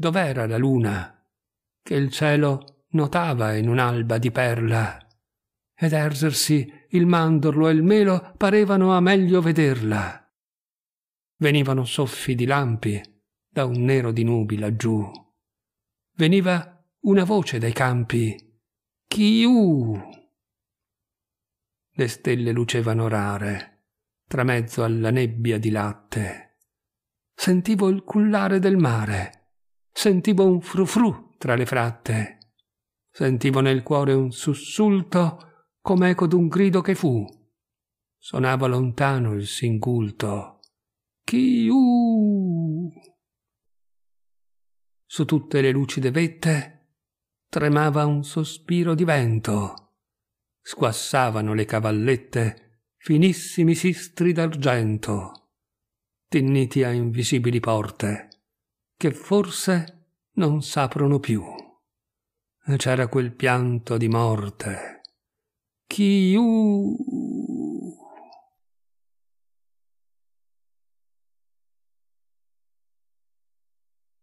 dov'era la luna, che il cielo notava in un'alba di perla, ed ergersi il mandorlo e il melo parevano a meglio vederla. Venivano soffi di lampi da un nero di nubi laggiù. Veniva una voce dai campi. Chiù! Le stelle lucevano rare, tra mezzo alla nebbia di latte. Sentivo il cullare del mare sentivo un frufru tra le fratte. Sentivo nel cuore un sussulto come eco d'un grido che fu. Sonava lontano il singulto. Chiu! Su tutte le lucide vette tremava un sospiro di vento. Squassavano le cavallette finissimi sistri d'argento, tinniti a invisibili porte che forse non s'aprono più. C'era quel pianto di morte. Chiu